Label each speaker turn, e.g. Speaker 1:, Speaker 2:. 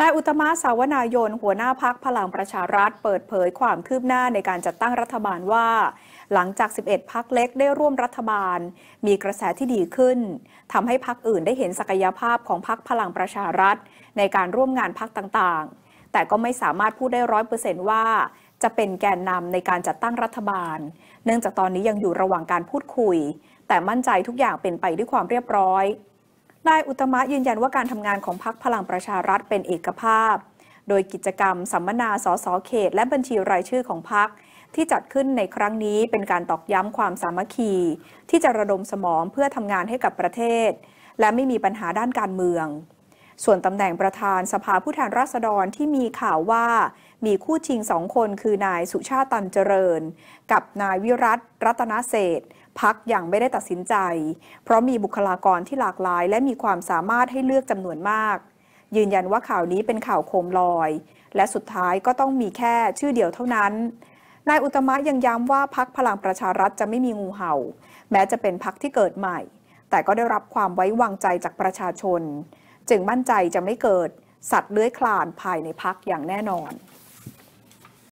Speaker 1: นายอุตมะสาวนายนหัวหน้าพักพลังประชารัฐเปิดเผยความคืบหน้าในการจัดตั้งรัฐบาลว่า หลังจาก 11 พักเล็กได้ร่วมรัฐบาล มีกระแสที่ดีขึ้นทำให้พักอื่นได้เห็นศักยภาพของพักพลังประชารัฐ ในการร่วมงานพักต่างๆ แต่ก็ไม่สามารถพูดได้ร้อยเปอร์เซนต์ว่า จะเป็นแกนนำในการจัดตั้งรัฐบาล เนื่องจากตอนนี้ยังอยู่ระหว่างการพูดคุย แต่มั่นใจทุกอย่างเป็นไปด้วยความเรียบร้อยนายอุตมะยืนยันว่าการทำงานของพักพลังประชารัฐเป็นเอกภาพ โดยกิจกรรม สัมมนาสสเขตและบัญชีรายชื่อของพัก ที่จัดขึ้นในครั้งนี้เป็นการตอกย้ำความสามัคคีที่จะระดมสมองเพื่อทำงานให้กับประเทศ และไม่มีปัญหาด้านการเมืองส่วนตำแหน่งประธานสภาผู้แทนราษฎรที่มีข่าวว่ามีคู่ชิงสองคนคือนายสุชาติตันเจริญ กับนายวิรัตรัตนเศษพักยังไม่ได้ตัดสินใจ เพราะมีบุคลากรที่หลากหลาย และมีความสามารถให้เลือกจำนวนมาก ยืนยันว่าข่าวนี้เป็นข่าวโคมลอย และสุดท้ายก็ต้องมีแค่ชื่อเดียวเท่านั้น นายอุตมะยังย้ำว่าพักพลังประชารัฐจะไม่มีงูเห่า แม้จะเป็นพักที่เกิดใหม่ แต่ก็ได้รับความไว้วางใจจากประชาชนจึงมั่นใจจะไม่เกิดสัตว์เลื้อยคลานภายในพักอย่างแน่นอน